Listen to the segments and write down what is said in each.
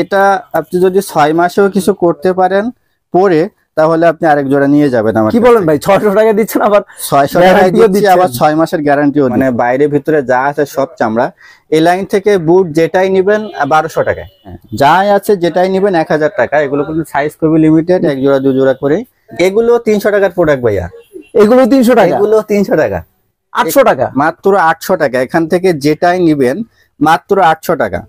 এটা আপনি যদি ছয় মাসেও কিছু করতে পারেন পরে তাহলে আপনি আরেক জোড়া নিয়ে যাবেন আমার কি বলেন ভাই ছয়শো টাকা দিচ্ছেন আবার ছয়শো টাকায় দিচ্ছি আবার ছয় মাসের গ্যারান্টিও মানে বাইরে ভিতরে যা আছে সব চামড়া এই লাইন থেকে বুট যেটাই নিবেন বারোশো টাকায় হ্যাঁ, যাই আছে যেটাই নিবেন এক হাজার টাকা এগুলো কিন্তু সাইজ খুবই লিমিটেড এক জোড়া দু জোড়া করে এগুলো তিনশো টাকার প্রোডাক্ট ভাইয়া এগুলো তিনশো টাকা এগুলো তিনশো টাকা আটশো টাকা মাত্র আটশো টাকা এখান থেকে যেটাই নিবেন মাত্র আটশো টাকা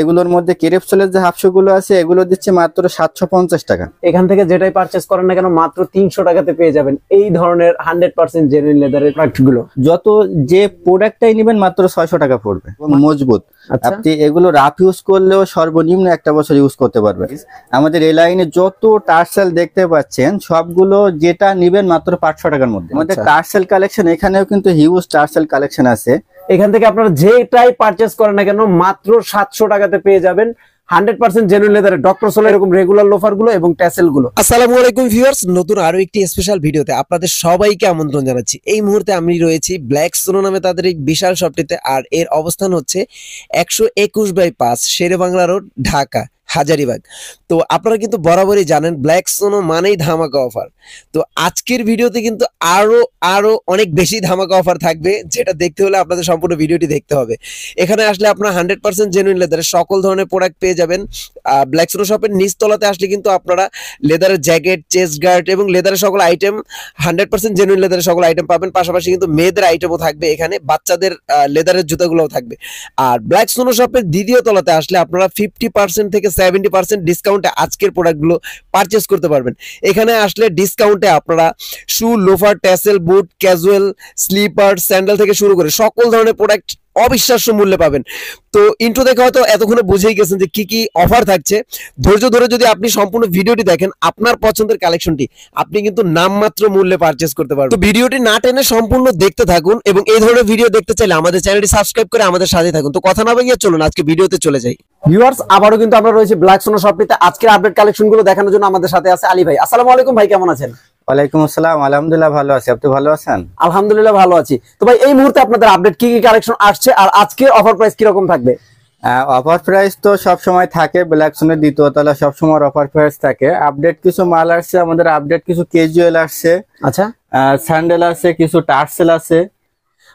এগুলোর মধ্যে কেরেপসোলের যে হাফশোগুলো আছে এগুলো দিচ্ছে মাত্র সাতশো পঞ্চাশ টাকা এখান থেকে যেটাই পারচেস করেন না কেন মাত্র তিনশো টাকাতে পেয়ে যাবেন এই ধরনের হান্ড্রেড পার্সেন্ট জেনুইন লেদারের প্রোডাক্টগুলো যত যে প্রোডাক্টটাই নেবেন মাত্র ছয়শো টাকা পড়বে মজবুত আচ্ছা। আপনি এগুলো রাফ ইউজ করলেও সর্বনিম্ন একটা বছর ইউজ করতে পারবেন আমাদের এই লাইনে যত টার্সেল দেখতে পাচ্ছেন সবগুলো যেটা নিবেন মাত্র পাঁচশো টাকার মধ্যে আমাদের টার্সেল আচ্ছা। কালেকশন এখানেও কিন্তু হিউজ টার্সেল কালেকশন আছে এখান থেকে আপনারা যেটাই পারচেস করেন না কেন মাত্র সাতশো টাকাতে পেয়ে যাবেন হান্ড্রেড ডক্টর এরকম রেগুলার লোফার গুলো এবং নতুন আরো একটি স্পেশাল ভিডিওতে আপনাদের সবাইকে আমন্ত্রণ জানাচ্ছি এই মুহূর্তে আমি রয়েছি ব্ল্যাক তাদের এই বিশাল আর এর অবস্থান হচ্ছে একশো একুশ বাই পাঁচ শেরে বাংলা রোড ঢাকা হাজারিবাগ তো আপনারা কিন্তু বরাবরই জানেন ব্ল্যাক সোনো মানেই ধামাকা অফার তো আজকের ভিডিওতে কিন্তু আরও আরও অনেক বেশি ধামাকা অফার থাকবে যেটা দেখতে হলে আপনাদের সম্পূর্ণ ভিডিওটি দেখতে হবে এখানে আসলে আপনার হান্ড্রেড পার্সেন্ট জেনুইন লেদারের সকল ধরনের প্রোডাক্ট পেয়ে যাবেন ব্ল্যাক সোনো শপের নিচতলাতে আসলে কিন্তু আপনারা লেদারের জ্যাকেট চেস্ট গার্ড এবং লেদারের সকল আইটেম হান্ড্রেড পার্সেন্ট জেনুইন লেদারের সকল আইটেম পাবেন পাশাপাশি কিন্তু মেয়েদের আইটেমও থাকবে এখানে বাচ্চাদের লেদারের জুতাগুলোও থাকবে আর ব্ল্যাক সোনো শপের দ্বিতীয় তলাতে আসলে আপনারা ফিফটি পার্সেন্ট থেকে সেভেন্টি পার্সেন্ট ডিসকাউন্টে আজকের প্রোডাক্টগুলো পারচেস করতে পারবেন এখানে আসলে ডিসকাউন্টে আপনারা shoe loafer tassel boot casual slipper sandal থেকে শুরু করে সকল ধরনের প্রোডাক্ট অবিশ্বাস্য মূল্যে পাবেন তো ইন্ট্রো দেখে হয়তো এতক্ষণে বুঝেই গেছেন যে কি কি অফার থাকছে ধৈর্য ধরে যদি আপনি সম্পূর্ণ ভিডিওটি দেখেন আপনার পছন্দের কালেকশনটি আপনি কিন্তু নামমাত্র মূল্যে পারচেস করতে পারবেন তো ভিডিওটি না টেনে সম্পূর্ণ দেখতে থাকুন এবং এই ধরনের ভিডিও দেখতে চাইলে আমাদের চ্যানেলটি সাবস্ক্রাইব করে আমাদের সাথে থাকুন তো কথা না বাইয়া চলুন আজকে ভিডিওতে চলে যাই ভিউয়ার্স আবারও কিন্তু আমরা রয়েছে ব্ল্যাক সোনা শপটিতে আজকের আপডেট কালেকশনগুলো দেখানোর জন্য আমাদের সাথে আছে আলী ভাই আসসালামু আলাইকুম ভাই কেমন আছেন ওয়ালাইকুম আসসালাম আলহামদুলিল্লাহ ভালো আছি আপনি ভালো আছেন আলহামদুলিল্লাহ ভালো আছি তো ভাই এই মুহূর্তে আপনাদের আপডেট কি কি কালেকশন আসছে আর আজকের অফার প্রাইস কিরকম রকম থাকবে অফার প্রাইস তো সবসময় থাকে ব্ল্যাকসনের দ্বিতীয় তলা সবসময় অফার প্রাইস থাকে আপডেট কিছু মাল আসছে আমাদের আপডেট কিছু কেজুয়াল আসছে আচ্ছা স্যান্ডেল আছে কিছু টার্সেল আছে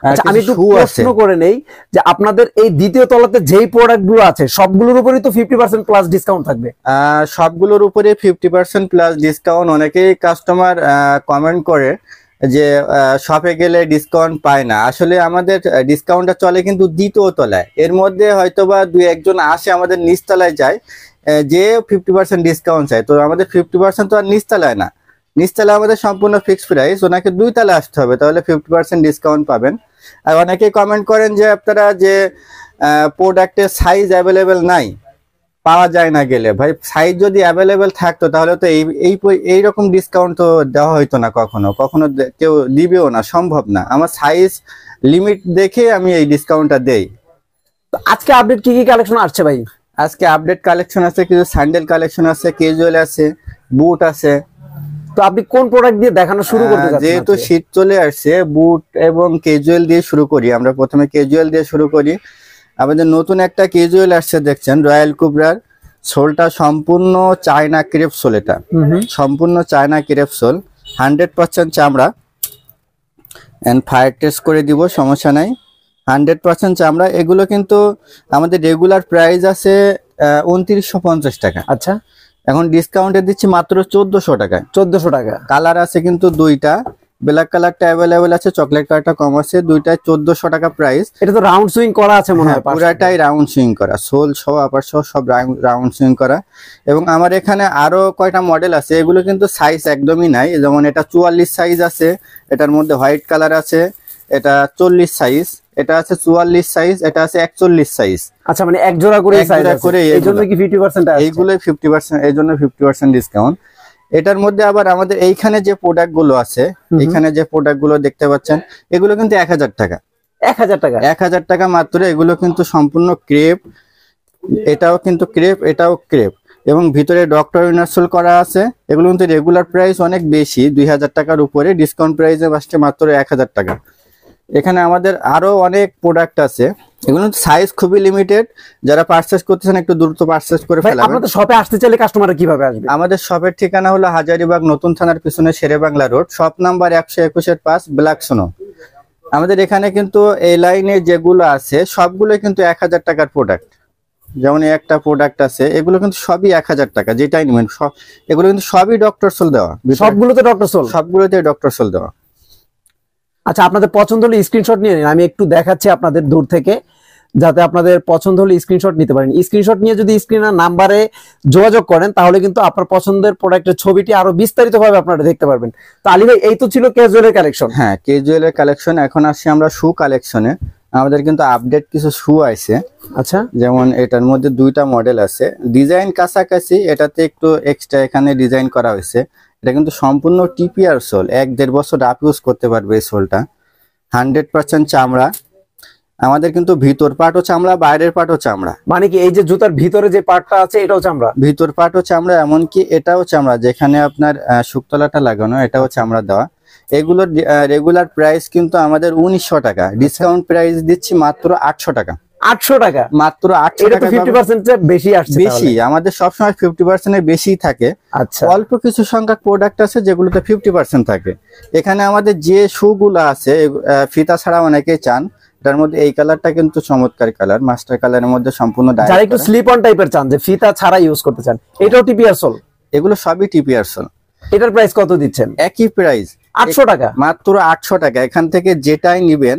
আচ্ছা আমি একটু প্রশ্ন করে নেই যে আপনাদের এই দ্বিতীয় তলাতে যেই প্রোডাক্টগুলো আছে সবগুলোর তো 50% প্লাস ডিসকাউন্ট থাকবে সবগুলোর উপরে 50% প্লাস ডিসকাউন্ট অনেকেই কাস্টমার কমেন্ট করে যে শপে গেলে ডিসকাউন্ট পায় না আসলে আমাদের ডিসকাউন্টটা চলে কিন্তু দ্বিতীয় তলায় এর মধ্যে হয়তোবা দুই একজন আসে আমাদের নিচতলায় যায় যে ফিফটি পার্সেন্ট ডিসকাউন্ট চায় তো আমাদের ফিফটি পার্সেন্ট তো আর নিচতলায় না নিচতলা আমাদের সম্পূর্ণ ফিক্সড প্রাইস ওনাকে দুই তালা আসতে হবে তাহলে ফিফটি পার্সেন্ট ডিসকাউন্ট পাবেন আর অনেকে কমেন্ট করেন যে আপনারা যে প্রোডাক্টের সাইজ অ্যাভেলেবেল নাই পাওয়া যায় না গেলে ভাই সাইজ যদি অ্যাভেলেবেল থাকতো তাহলে তো এই এই রকম ডিসকাউন্ট তো দেওয়া হইতো না কখনো কখনো কেউ দিবেও না সম্ভব না আমার সাইজ লিমিট দেখে আমি এই ডিসকাউন্টটা দেই আজকে আপডেট কি কি কালেকশন আসছে ভাই আজকে আপডেট কালেকশন আছে কিছু স্যান্ডেল কালেকশন আছে ক্যাজুয়াল আছে বুট আছে তো আপনি কোন প্রোডাক্ট দিয়ে দেখানো শুরু করতে চাচ্ছেন যেহেতু শীত চলে আসছে বুট এবং ক্যাজুয়াল দিয়ে শুরু করি আমরা প্রথমে ক্যাজুয়াল দিয়ে শুরু করি আমাদের নতুন একটা ক্যাজুয়াল আসছে দেখছেন রয়্যাল কুবরার সোলটা সম্পূর্ণ চায়না ক্রেপ সোল এটা সম্পূর্ণ China crepe sole hundred percent চামড়া এন্ড ফায়ার টেস্ট করে দিব সমস্যা নাই হান্ড্রেড পার্সেন্ট চামড়া এগুলো কিন্তু আমাদের রেগুলার প্রাইস আছে উনত্রিশশো পঞ্চাশ টাকা আচ্ছা এখন ডিসকাউন্টে দিচ্ছি মাত্র চোদ্দশো টাকায় চোদ্দশো টাকা কালার আছে কিন্তু দুইটা ব্ল্যাক কালারটা অ্যাভেলেবেল আছে চকলেট কালারটা কম আছে দুইটাই চোদ্দশো টাকা প্রাইস এটা তো রাউন্ড সুইং করা আছে মনে হয় হ্যাঁ, পুরাটাই রাউন্ড সুইং করা সোল সহ আপার সহ সব রাউন্ড সুইং করা এবং আমার এখানে আরো কয়টা মডেল আছে এগুলো কিন্তু সাইজ একদমই নাই যেমন এটা চুয়াল্লিশ সাইজ আছে এটার মধ্যে হোয়াইট কালার আছে এটা চল্লিশ সাইজ এটা আছে চুয়াল্লিশ সাইজ এটা আছে একচল্লিশ সাইজ আচ্ছা মানে এক জোড়া করে করে এই জন্য ফিফটি পার্সেন্ট এইগুলোই ফিফটি পার্সেন্ট এই জন্য ফিফটি পার্সেন্ট ডিসকাউন্ট এটার মধ্যে আবার আমাদের এইখানে যে প্রোডাক্ট গুলো আছে এখানে যে প্রোডাক্ট গুলো দেখতে পাচ্ছেন এগুলো কিন্তু এক হাজার টাকা এক হাজার টাকা এক হাজার টাকা মাত্র এগুলো কিন্তু সম্পূর্ণ ক্রেপ এটাও কিন্তু ক্রেপ এটাও ক্রেপ এবং ভিতরে ডক্টর ইউনার্সল করা আছে এগুলো কিন্তু রেগুলার প্রাইস অনেক বেশি দুই হাজার টাকার উপরে ডিসকাউন্ট প্রাইসে আসছে মাত্র এক হাজার টাকা এখানে আমাদের আরও অনেক প্রোডাক্ট আছে এগুলো সাইজ খুবই লিমিটেড যারা পারচেস করতেছেন একটু দ্রুত পারচেস করে ফেলা আপনাদের শপে আসতে চাইলে কাস্টমার কিভাবে আসবে আমাদের শপের ঠিকানা হলো হাজারিবাগ নতুন থানার পিছনে বাংলা রোড শপ নাম্বার একশো একুশের পাঁচ ব্ল্যাক সোনো আমাদের এখানে কিন্তু এই লাইনে যেগুলো আছে সবগুলো কিন্তু এক হাজার টাকার প্রোডাক্ট যেমন একটা প্রোডাক্ট আছে এগুলো কিন্তু সবই এক হাজার টাকা যেটাই নেবেন এগুলো কিন্তু সবই ডক্টর সোল দেওয়া সবগুলোতে ডক্টর সোল সবগুলোতে ডক্টর সোল দেওয়া আচ্ছা আপনাদের পছন্দ হলে স্ক্রিনশট নিয়ে নিন আমি একটু দেখাচ্ছি আপনাদের দূর থেকে যাতে আপনাদের পছন্দ হলে স্ক্রিনশট নিতে পারেন স্ক্রিনশট নিয়ে যদি স্ক্রিনার নাম্বারে যোগাযোগ করেন তাহলে কিন্তু আপনার পছন্দের প্রোডাক্টের ছবিটি আরো বিস্তারিতভাবে আপনারা দেখতে পারবেন তো আলী ভাই এই তো ছিল কেজুয়েলের কালেকশন হ্যাঁ কেজুয়েলের কালেকশন এখন আসছি আমরা শু কালেকশনে আমাদের কিন্তু আপডেট কিছু শু আছে আচ্ছা যেমন এটার মধ্যে দুইটা মডেল আছে ডিজাইন কাছাকাছি এটাতে একটু এক্সট্রা এখানে ডিজাইন করা হয়েছে এটা কিন্তু সম্পূর্ণ টিপিআর সোল এক দেড় বছর আপ ইউজ করতে পারবে এই সোলটা হান্ড্রেড পার্সেন্ট চামড়া আমাদের কিন্তু ভিতর পাটও চামড়া বাইরের পাটও চামড়া মানে কি এই যে জুতার ভিতরে যে পাটটা আছে এটাও চামড়া ভিতর পাটও চামড়া এমনকি এটাও চামড়া যেখানে আপনার শুকতলাটা লাগানো এটাও চামড়া দেওয়া এগুলোর রেগুলার প্রাইস কিন্তু আমাদের উনিশশো টাকা ডিসকাউন্ট প্রাইস দিচ্ছি মাত্র আটশো টাকা আটশো টাকা মাত্র আটশো টাকা ফিফটি পার্সেন্ট বেশি আসছে বেশি আমাদের সবসময় ফিফটি পার্সেন্টের বেশি থাকে আচ্ছা অল্প কিছু সংখ্যক প্রোডাক্ট আছে যেগুলোতে ফিফটি পার্সেন্ট থাকে এখানে আমাদের যে শুগুলো আছে ফিতা ছাড়া অনেকে চান তার মধ্যে এই কালারটা কিন্তু চমৎকার কালার মাস্টার কালারের মধ্যে সম্পূর্ণ একটু স্লিপ অন টাইপের চান যে ফিতা ছাড়া ইউজ করতে চান এটাও টিপিআর সোল এগুলো সবই টিপিআর সোল এটার প্রাইস কত দিচ্ছেন একই প্রাইস আটশো টাকা মাত্র আটশো টাকা এখান থেকে যেটাই নিবেন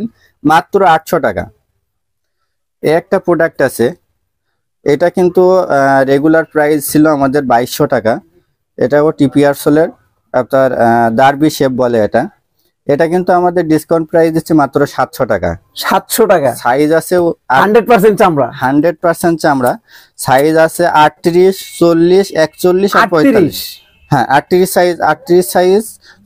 মাত্র আটশো টাকা একটা প্রোডাক্ট আছে এটা কিন্তু রেগুলার প্রাইস ছিল আমাদের বাইশশো টাকা এটাও টিপিআর সোলের আপনার দার্বি শেপ বলে এটা এটা কিন্তু আমাদের ডিসকাউন্ট প্রাইস দিচ্ছে মাত্র সাতশো টাকা সাতশো টাকা সাইজ আছে হান্ড্রেড পার্সেন্ট চামড়া হান্ড্রেড পার্সেন্ট চামড়া সাইজ আছে আটত্রিশ চল্লিশ একচল্লিশ হ্যাঁ আটত্রিশ সাইজ আটত্রিশ সাইজ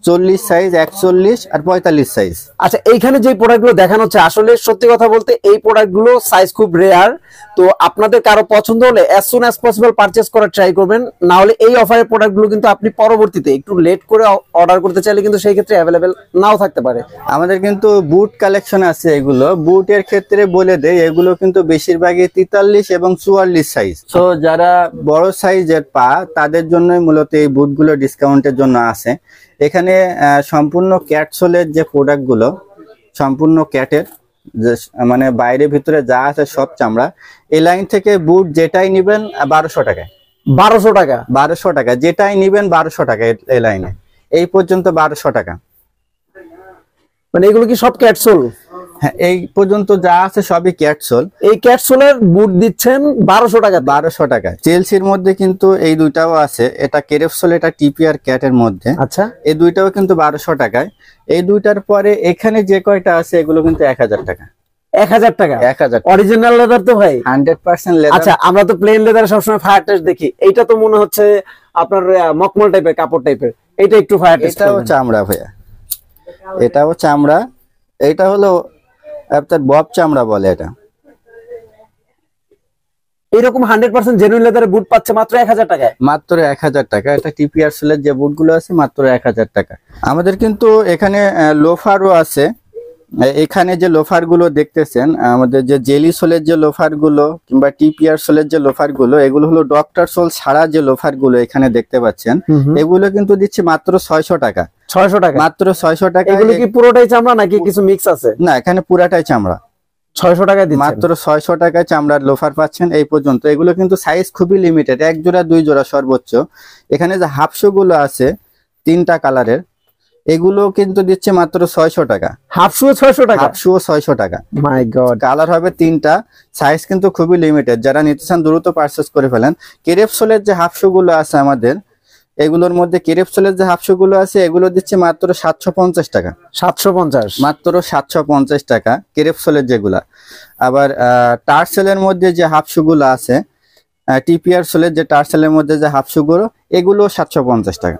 চল্লিশ সাইজ একচল্লিশ আর পঁয়তাল্লিশ সাইজ আচ্ছা এইখানে যে প্রোডাক্টগুলো দেখানো হচ্ছে আসলে সত্যি কথা বলতে এই প্রোডাক্টগুলো সাইজ খুব রেয়ার তো আপনাদের কারো পছন্দ হলে as soon as possible purchase করার ট্রাই করবেন না হলে এই অফারের প্রোডাক্টগুলো কিন্তু আপনি পরবর্তীতে একটু লেট করে অর্ডার করতে চাইলে কিন্তু সেই ক্ষেত্রে অ্যাভেলেবেল নাও থাকতে পারে আমাদের কিন্তু বুট কালেকশন আছে এগুলো বুটের ক্ষেত্রে বলে দেয় এগুলো কিন্তু বেশিরভাগই তেতাল্লিশ এবং চুয়াল্লিশ সাইজ তো যারা বড় সাইজের পা তাদের জন্যই মূলত এই বুটগুলো ডিসকাউন্টের জন্য আছে এখানে সম্পূর্ণ সোলের যে প্রোডাক্টগুলো সম্পূর্ণ ক্যাটের মানে বাইরে ভিতরে যা আছে সব চামড়া এই লাইন থেকে বুট যেটাই নেবেন বারোশো টাকায় বারোশো টাকা বারোশো টাকা যেটাই নেবেন বারোশো টাকা এই লাইনে এই পর্যন্ত বারোশো টাকা মানে এগুলো কি সব ক্যাটসোল হ্যাঁ এই পর্যন্ত যা আছে সবই ক্যাটসোল এই ক্যাটসোলের বুট দিচ্ছেন বারোশো টাকা বারোশো টাকায় চেলসির মধ্যে কিন্তু এই দুইটাও আছে এটা কেরেপসোল এটা টিপি আর ক্যাটের মধ্যে আচ্ছা এই দুইটাও কিন্তু বারোশো টাকায় এই দুইটার পরে এখানে যে কয়টা আছে এগুলো কিন্তু এক হাজার টাকা এক হাজার এক হাজার অরিজিনাল লেদার তো ভাই হান্ড্রেড আচ্ছা আমরা তো প্লেন লেদার সবসময় দেখি তো মনে হচ্ছে আপনার মকমল টাইপের কাপড় টাইপের এটা একটু চামড়া ভাইয়া এটাও চামড়া এটা হলো অর্থাৎ বব চামড়া বলে এটা এরকম হান্ড্রেড পার্সেন্ট জেনুইন লেদারের বুট পাচ্ছে মাত্র এক হাজার টাকায় মাত্র এক হাজার টাকা এটা টিপিআর সেলের যে বুটগুলো আছে মাত্র এক হাজার টাকা আমাদের কিন্তু এখানে লোফারও আছে এখানে যে লোফার গুলো দেখতেছেন আমাদের যে জেলি সোলের যে লোফার গুলো কিংবা টিপিআর সোলের যে লোফার গুলো এগুলো হলো ডক্টর সোল ছাড়া যে লোফার গুলো এখানে দেখতে পাচ্ছেন এগুলো কিন্তু দিচ্ছে মাত্র ছয়শো টাকা ছয়শো টাকা মাত্র ছয়শো টাকা এগুলো কি পুরোটাই চামড়া নাকি কিছু মিক্স আছে না এখানে পুরাটাই চামড়া ছয়শো টাকায় মাত্র ছয়শো টাকায় চামড়ার লোফার পাচ্ছেন এই পর্যন্ত এগুলো কিন্তু সাইজ খুবই লিমিটেড এক জোড়া দুই জোড়া সর্বোচ্চ এখানে যে হাফশো গুলো আছে তিনটা কালারের এগুলো কিন্তু দিচ্ছে মাত্র ছয়শো টাকা হাফ শু ছয়শো টাকা হাফ শু ছয়শো টাকা মাই গড কালার হবে তিনটা সাইজ কিন্তু খুবই লিমিটেড যারা নিতে চান দ্রুত পারচেস করে ফেলেন কেরেপসোলের যে হাফ গুলো আছে আমাদের এগুলোর মধ্যে কেরেপসোলের যে হাফ গুলো আছে এগুলো দিচ্ছে মাত্র সাতশো পঞ্চাশ টাকা সাতশো পঞ্চাশ মাত্র সাতশো পঞ্চাশ টাকা কেরেপসোলের যেগুলা আবার টার্সেলের মধ্যে যে হাফ গুলো আছে টিপিআর সোলের যে টার্সেলের মধ্যে যে হাফ গুলো এগুলো সাতশো পঞ্চাশ টাকা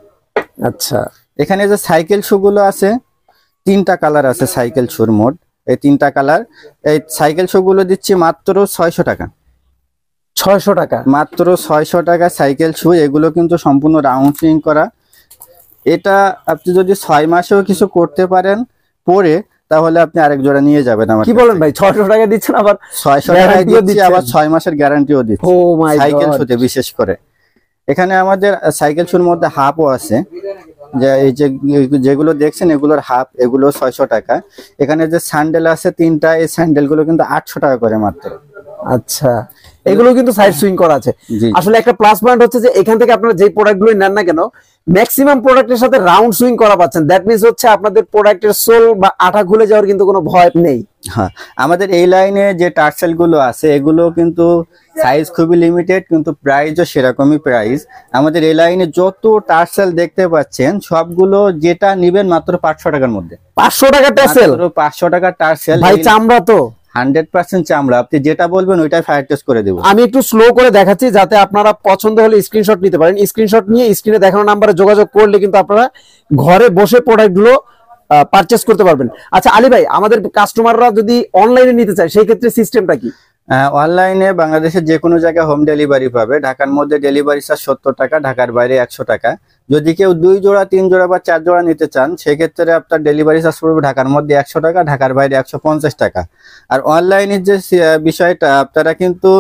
আচ্ছা এখানে যে সাইকেল শুগুলো আছে তিনটা কালার আছে সাইকেল শুর মোট এই তিনটা কালার এই সাইকেল শুগুলো দিচ্ছি মাত্র ছয়শো টাকা ছয়শো টাকা মাত্র ছয়শো টাকা সাইকেল শু এগুলো কিন্তু সম্পূর্ণ রাউন্ডিং করা এটা আপনি যদি ছয় মাসেও কিছু করতে পারেন পরে তাহলে আপনি আরেক জোড়া নিয়ে যাবেন আমার কি বলেন ভাই ছয়শো টাকা দিচ্ছেন আবার ছয়শো টাকা দিচ্ছি আবার ছয় মাসের গ্যারান্টিও দিচ্ছি oh সাইকেল শুতে বিশেষ করে এখানে আমাদের সাইকেল শুর মধ্যে হাফও আছে যে এই যে যেগুলো দেখছেন এগুলোর হাফ এগুলো ছয়শো টাকা এখানে যে স্যান্ডেল আছে তিনটা এই স্যান্ডেলগুলো কিন্তু আটশো টাকা করে মাত্র আচ্ছা এগুলো কিন্তু সাইড সুইং করা আছে আসলে একটা প্লাস পয়েন্ট হচ্ছে যে এখান থেকে আপনারা যে প্রোডাক্টগুলো নেন না কেন ম্যাক্সিমাম প্রোডাক্টের সাথে রাউন্ড সুইং করা পাচ্ছেন দ্যাট মিনস হচ্ছে আপনাদের প্রোডাক্টের সোল বা আঠা খুলে যাওয়ার কিন্তু কোনো ভয় নেই হ্যাঁ আমাদের এই লাইনে যে টার্সেলগুলো আছে এগুলো কিন্তু সাইজ খুবই লিমিটেড কিন্তু প্রাইসও সেরকমই প্রাইস আমাদের এই লাইনে যত টার্সেল দেখতে পাচ্ছেন সবগুলো যেটা নেবেন মাত্র পাঁচশো টাকার মধ্যে পাঁচশো টাকা টার্সেল পাঁচশো টাকা টার্সেল ভাই চামড়া তো হান্ড্রেড পার্সেন্ট চামড়া আপনি যেটা বলবেন ওইটাই ফায়ার টেস্ট করে দেবো আমি একটু স্লো করে দেখাচ্ছি যাতে আপনারা পছন্দ হলে স্ক্রিনশট নিতে পারেন স্ক্রিনশট নিয়ে স্ক্রিনে দেখানো নাম্বারে যোগাযোগ করলে কিন্তু আপনারা ঘরে বসে প্রোডাক্টগুলো পারচেস করতে পারবেন আচ্ছা আলী ভাই আমাদের কাস্টমাররা যদি অনলাইনে নিতে চায় সেই ক্ষেত্রে সিস্টেমটা কি অনলাইনে হ্যাঁ, বাংলাদেশের যে কোনো জায়গায় হোম ডেলিভারি পাবে ঢাকার মধ্যে ডেলিভারি চার্জ সত্তর টাকা ঢাকার বাইরে একশো টাকা যদি কেউ দুই জোড়া তিন জোড়া বা চার জোড়া নিতে চান সেক্ষেত্রে আপনার ডেলিভারি চার্জ পড়বে ঢাকার মধ্যে একশো টাকা ঢাকার বাইরে একশো টাকা আর অনলাইনের যে বিষয়টা আপনারা কিন্তু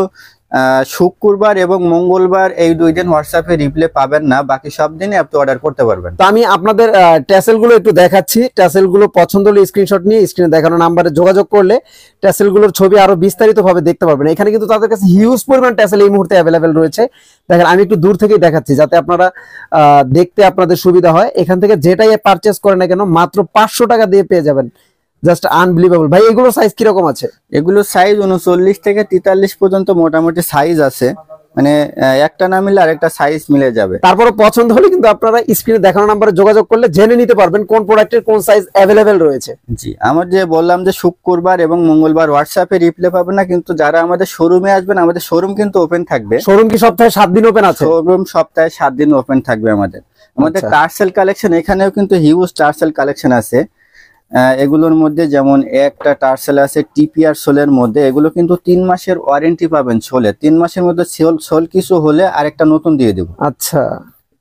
শুক্রবার এবং মঙ্গলবার এই দুই দিন হোয়াটসঅ্যাপে রিপ্লে পাবেন না বাকি সব দিনে আপনি অর্ডার করতে পারবেন তো আমি আপনাদের ট্যাসেলগুলো একটু দেখাচ্ছি ট্যাসেলগুলো পছন্দ হলে স্ক্রিনশট নিয়ে স্ক্রিনে দেখানো নাম্বারে যোগাযোগ করলে ট্যাসেলগুলোর ছবি আরো বিস্তারিতভাবে দেখতে পারবেন এখানে কিন্তু তাদের কাছে হিউজ পরিমাণ ট্যাসেল এই মুহূর্তে অ্যাভেলেবেল রয়েছে দেখেন আমি একটু দূর থেকেই দেখাচ্ছি যাতে আপনারা দেখতে আপনাদের সুবিধা হয় এখান থেকে যেটাই পারচেস করেন না কেন মাত্র পাঁচশো টাকা দিয়ে পেয়ে যাবেন জাস্ট আনবিলিভেবল ভাই এগুলো সাইজ কি রকম আছে এগুলো সাইজ 39 থেকে 43 পর্যন্ত মোটামুটি সাইজ আছে মানে একটা না মিলে আরেকটা সাইজ মিলে যাবে তারপরে পছন্দ হলে কিন্তু আপনারা স্ক্রিনে দেখানো নাম্বারে যোগাযোগ করলে জেনে নিতে পারবেন কোন প্রোডাক্টের কোন সাইজ অ্যাভেলেবেল রয়েছে জি আমরা যে বললাম যে শুক্রবার এবং মঙ্গলবার হোয়াটসঅ্যাপে রিপ্লাই পাবেন না কিন্তু যারা আমাদের শোরুমে আসবেন আমাদের শোরুম কিন্তু ওপেন থাকবে শোরুম কি সপ্তাহে সাত দিন ওপেন আছে শোরুম সপ্তাহে সাত দিন ওপেন থাকবে আমাদের আমাদের টার্সেল আচ্ছা। কালেকশন এখানেও কিন্তু হিউজ টার্সেল কালেকশন আছে এগুলোর মধ্যে যেমন একটা টার্সেল আছে টিপিআর সোলের মধ্যে এগুলো কিন্তু তিন মাসের ওয়ারেন্টি পাবেন সোলে তিন মাসের মধ্যে সোল সোল কিছু হলে আরেকটা নতুন দিয়ে দেবো আচ্ছা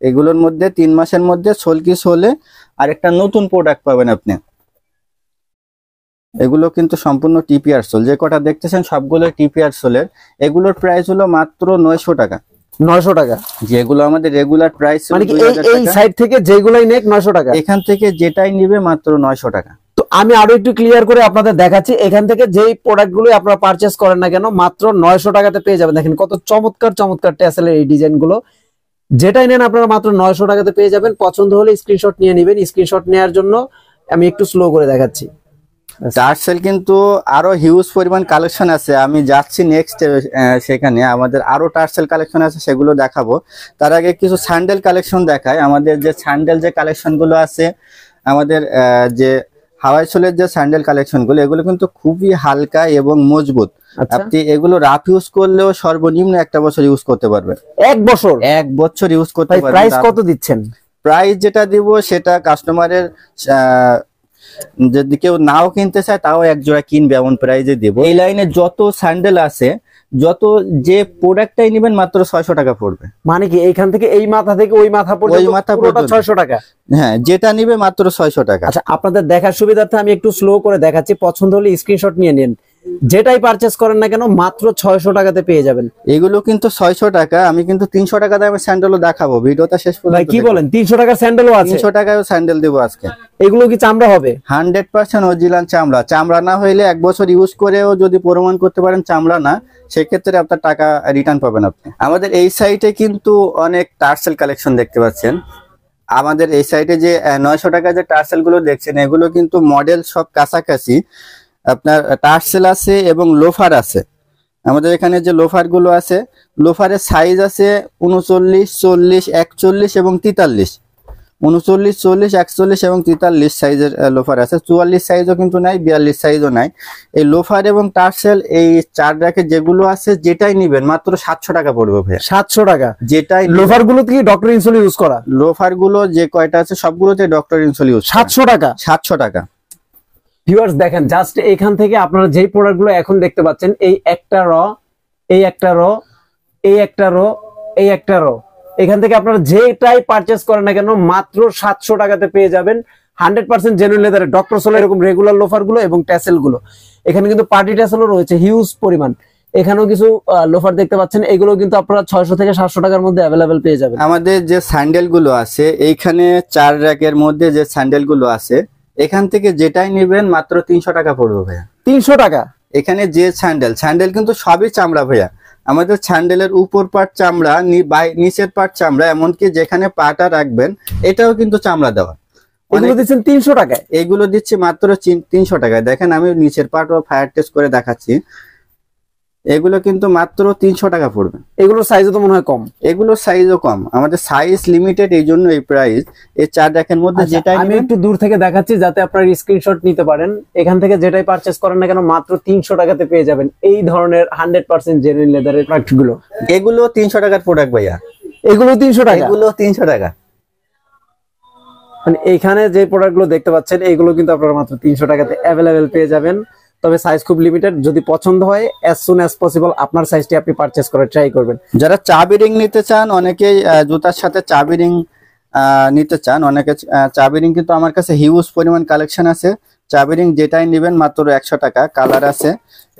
এগুলোর মধ্যে তিন মাসের মধ্যে সোল কিছু হলে আরেকটা নতুন প্রোডাক্ট পাবেন আপনি এগুলো কিন্তু সম্পূর্ণ টিপিআর সোল যে কটা দেখতেছেন সবগুলো টিপিআর সোলের এগুলোর প্রাইস হলো মাত্র নয়শো টাকা 900 টাকা যেগুলো আমাদের রেগুলার প্রাইস মানে এই সাইড থেকে যেগুলাই নেক 900 টাকা এখান থেকে যেটাই নিবে মাত্র 900 টাকা তো আমি আরো একটু ক্লিয়ার করে আপনাদের দেখাচ্ছি এখান থেকে যেই প্রোডাক্টগুলো আপনারা পারচেজ করেন না কেন মাত্র 900 টাকাতে পেয়ে যাবেন দেখেন কত চমৎকার চমৎকার ট্যাসেলের এই ডিজাইনগুলো যেটাই নেন আপনারা মাত্র 900 টাকাতে পেয়ে যাবেন পছন্দ হলে স্ক্রিনশট নিয়ে নেবেন স্ক্রিনশট নেওয়ার জন্য আমি একটু স্লো করে দেখাচ্ছি সেল কিন্তু আরো হিউজ পরিমাণ কালেকশন আছে আমি যাচ্ছি নেক্সট সেখানে আমাদের আরো টার্সেল কালেকশন আছে সেগুলো দেখাবো তার আগে কিছু স্যান্ডেল কালেকশন দেখায় আমাদের যে স্যান্ডেল যে কালেকশনগুলো আছে আমাদের যে হাওয়াই সোলের যে স্যান্ডেল কালেকশনগুলো এগুলো কিন্তু খুবই হালকা এবং মজবুত আচ্ছা। আপনি এগুলো রাফ ইউজ করলেও সর্বনিম্ন একটা বছর ইউজ করতে পারবেন এক বছর এক বছর ইউজ করতে পারবেন প্রাইস কত দিচ্ছেন প্রাইস যেটা দিব সেটা কাস্টমারের যদি কেউ নাও কিনতে চায় তাও এক জোড়া কিনবে এমন প্রাইজে দেবো এই লাইনে যত স্যান্ডেল আছে যত যে প্রোডাক্টটাই নেবেন মাত্র ছয়শো টাকা পড়বে মানে কি এইখান থেকে এই মাথা থেকে ওই মাথা পড়বে ওই মাথা পড়বে ছয়শো টাকা হ্যাঁ যেটা নিবে মাত্র ছয়শো টাকা আচ্ছা আপনাদের দেখার সুবিধার্থে আমি একটু স্লো করে দেখাচ্ছি পছন্দ হলে স্ক্রিনশট নিয়ে নিন যেটাই পারচেস করেন না কেন মাত্র ছয়শো টাকাতে পেয়ে যাবেন এগুলো কিন্তু ছয়শো টাকা আমি কিন্তু তিনশো টাকা দামে স্যান্ডেলও দেখাবো ভিডিওটা শেষ করে কি বলেন তিনশো টাকা স্যান্ডেলও আছে তিনশো টাকায় স্যান্ডেল দেবো আজকে এগুলো কি চামড়া হবে হান্ড্রেড পার্সেন্ট অরিজিনাল চামড়া চামড়া না হইলে এক বছর ইউজ করেও যদি প্রমাণ করতে পারেন চামড়া না সেক্ষেত্রে আপনার টাকা রিটার্ন পাবেন আপনি আমাদের এই সাইটে কিন্তু অনেক টার্সেল কালেকশন দেখতে পাচ্ছেন আমাদের এই সাইটে যে নয়শো টাকা যে টার্সেলগুলো দেখছেন এগুলো কিন্তু মডেল সব কাছাকাছি আপনার টার্সেল আছে এবং লোফার আছে আমাদের এখানে যে লোফারগুলো আছে লোফারের সাইজ আছে উনচল্লিশ চল্লিশ একচল্লিশ এবং তেতাল্লিশ উনচল্লিশ চল্লিশ একচল্লিশ এবং তেতাল্লিশ সাইজের লোফার আছে চুয়াল্লিশ সাইজও কিন্তু নাই বিয়াল্লিশ সাইজও নাই এই লোফার এবং টার্সেল এই চার র্যাকে যেগুলো আছে যেটাই নিবেন মাত্র সাতশো টাকা পড়বে ভাই সাতশো টাকা যেটাই লোফার গুলো কি ডক্টর ইনসুল ইউজ করা লোফার গুলো যে কয়টা আছে সবগুলোতে ডক্টর ইনসুল ইউজ সাতশো টাকা সাতশো টাকা ভিউয়ার্স দেখেন জাস্ট এখান থেকে আপনারা যেই প্রোডাক্টগুলো এখন দেখতে পাচ্ছেন এই একটা র এই একটা র এই একটা র এই একটা র এখান থেকে আপনারা যেটাই পারচেস করেন না কেন মাত্র সাতশো টাকাতে পেয়ে যাবেন হান্ড্রেড পার্সেন্ট জেনুইন লেদারের ডক্টর সোলা এরকম রেগুলার লোফারগুলো এবং ট্যাসেলগুলো এখানে কিন্তু পার্টি ট্যাসেলও রয়েছে হিউজ পরিমাণ এখানেও কিছু লোফার দেখতে পাচ্ছেন এগুলো কিন্তু আপনারা ছয়শো থেকে সাতশো টাকার মধ্যে অ্যাভেলেবেল পেয়ে যাবেন আমাদের যে স্যান্ডেলগুলো আছে এইখানে চার র্যাকের মধ্যে যে স্যান্ডেলগুলো আছে এখান থেকে যেটাই নেবেন মাত্র তিনশো টাকা পড়বে ভাইয়া তিনশো টাকা এখানে যে স্যান্ডেল স্যান্ডেল কিন্তু সবই চামড়া ভাইয়া আমাদের স্যান্ডেলের উপর পাট চামড়া নিচের পাট চামড়া এমনকি যেখানে পাটা রাখবেন এটাও কিন্তু চামড়া দেওয়া তিনশো টাকায় এগুলো দিচ্ছি মাত্র তিনশো টাকায় দেখেন আমি নিচের ও ফায়ার টেস্ট করে দেখাচ্ছি এগুলো কিন্তু মাত্র তিনশো টাকা পড়বে এগুলো সাইজও তো মনে হয় কম এগুলোর সাইজও কম আমাদের সাইজ লিমিটেড এই জন্য এই প্রাইস এই চার র্যাকের মধ্যে আচ্ছা, যেটা আমি একটু দূর থেকে দেখাচ্ছি যাতে আপনার স্ক্রিনশট নিতে পারেন এখান থেকে যেটাই পারচেস করেন না কেন মাত্র তিনশো টাকাতে পেয়ে যাবেন এই ধরনের হান্ড্রেড পার্সেন্ট জেনুইন লেদারের প্রোডাক্ট গুলো এগুলো তিনশো টাকার প্রোডাক্ট ভাইয়া এগুলো তিনশো টাকা এগুলো তিনশো টাকা মানে এইখানে যে প্রোডাক্টগুলো দেখতে পাচ্ছেন এগুলো কিন্তু আপনারা মাত্র তিনশো টাকাতে অ্যাভেলেবেল পেয়ে যাবেন তবে সাইজ খুব লিমিটেড যদি পছন্দ হয় অ্যাজ সুন অ্যাজ পসিবল আপনার সাইজটি আপনি পারচেস করে ট্রাই করবেন যারা চাবি রিং নিতে চান অনেকেই জুতার সাথে চাবি রিং নিতে চান অনেকে চাবি রিং কিন্তু আমার কাছে হিউজ পরিমাণ কালেকশন আছে চাবি রিং যেটাই নেবেন মাত্র একশো টাকা কালার আছে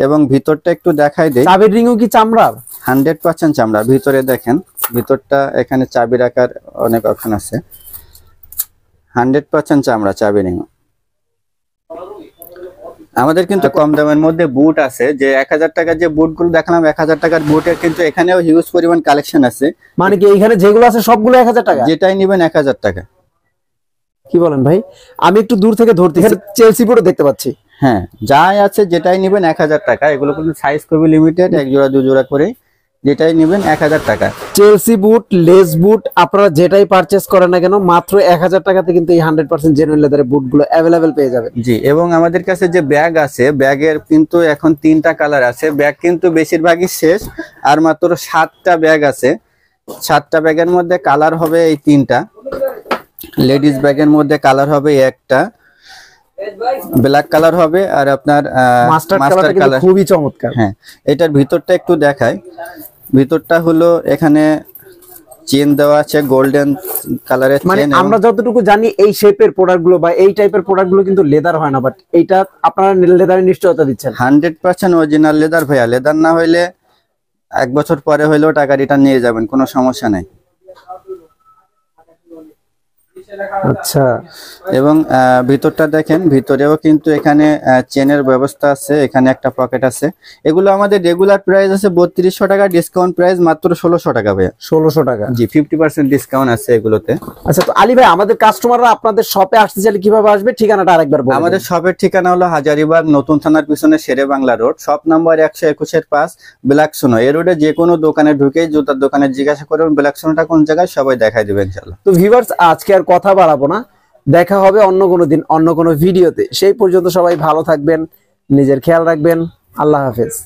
এবং ভিতরটা একটু দেখাই দেয় চাবির রিংও কি চামড়ার হান্ড্রেড পার্সেন্ট চামড়া ভিতরে দেখেন ভিতরটা এখানে চাবি রাখার অনেক অপশন আছে হান্ড্রেড পার্সেন্ট চামড়া চাবি রিংও আমাদের কিন্তু কম দামের মধ্যে বুট আছে যে এক হাজার টাকার যে বুট গুলো দেখলাম এক হাজার টাকার বুটের কিন্তু এখানেও হিউজ পরিমাণ কালেকশন আছে মানে কি এখানে যেগুলো আছে সবগুলো এক হাজার টাকা যেটাই নিবেন এক হাজার টাকা কি বলেন ভাই আমি একটু দূর থেকে ধরতে চেলসি বুটও দেখতে পাচ্ছি হ্যাঁ যাই আছে যেটাই নিবেন এক হাজার টাকা এগুলো কিন্তু সাইজ করবে লিমিটেড এক জোড়া দু জোড়া করে যেটাই নেবেন এক হাজার টাকা চেলসি বুট লেস বুট আপনারা যেটাই পারচেস করেন না কেন মাত্র এক হাজার টাকাতে কিন্তু এই হান্ড্রেড পার্সেন্ট জেনুইন লেদারের বুটগুলো অ্যাভেলেবেল পেয়ে যাবেন জি এবং আমাদের কাছে যে ব্যাগ আছে ব্যাগের কিন্তু এখন তিনটা কালার আছে ব্যাগ কিন্তু বেশিরভাগই শেষ আর মাত্র সাতটা ব্যাগ আছে সাতটা ব্যাগের মধ্যে কালার হবে এই তিনটা লেডিস ব্যাগের মধ্যে কালার হবে একটা ব্ল্যাক কালার হবে আর আপনার মাস্টার কালার খুবই চমৎকার হ্যাঁ এটার ভিতরটা একটু দেখায় ভিতরটা হলো এখানে চেন দেওয়া আছে গোল্ডেন কালারের মানে আমরা যতটুকু জানি এই শেপের প্রোডাক্টগুলো বা এই টাইপের প্রোডাক্টগুলো কিন্তু লেদার হয় না বাট এটা আপনারা লেদারে নিশ্চয়তা দিচ্ছেন 100% অরিজিনাল লেদার ভাইয়া লেদার না হইলে এক বছর পরে হইলেও টাকা রিটার্ন নিয়ে যাবেন কোনো সমস্যা নাই আচ্ছা এবং ভিতরটা দেখেন ভিতরেও কিন্তু এখানে চেনের ব্যবস্থা আছে এখানে একটা পকেট আছে এগুলো আমাদের রেগুলার প্রাইস আছে বত্রিশশো টাকা ডিসকাউন্ট প্রাইস মাত্র ষোলোশো টাকা ভাই ষোলোশো টাকা জি ফিফটি পার্সেন্ট ডিসকাউন্ট আছে এগুলোতে আচ্ছা তো আলী ভাই আমাদের কাস্টমাররা আপনাদের শপে আসতে চাইলে কিভাবে আসবে ঠিকানাটা আরেকবার আমাদের শপের ঠিকানা হলো হাজারিবাগ নতুন থানার পিছনে Shere Bangla road shop number একশো একুশের পাঁচ ব্ল্যাকসোনো এ রোডে যে কোনো দোকানে ঢুকে জুতার দোকানে জিজ্ঞাসা করবেন ব্ল্যাকসোনোটা কোন জায়গায় সবাই দেখাই দেবেন ইনশাল্লাহ তো ভিভার্স আজকে আর কথা কথা বাড়াবো না দেখা হবে অন্য কোনো দিন অন্য কোনো ভিডিওতে সেই পর্যন্ত সবাই ভালো থাকবেন নিজের খেয়াল রাখবেন আল্লাহ হাফেজ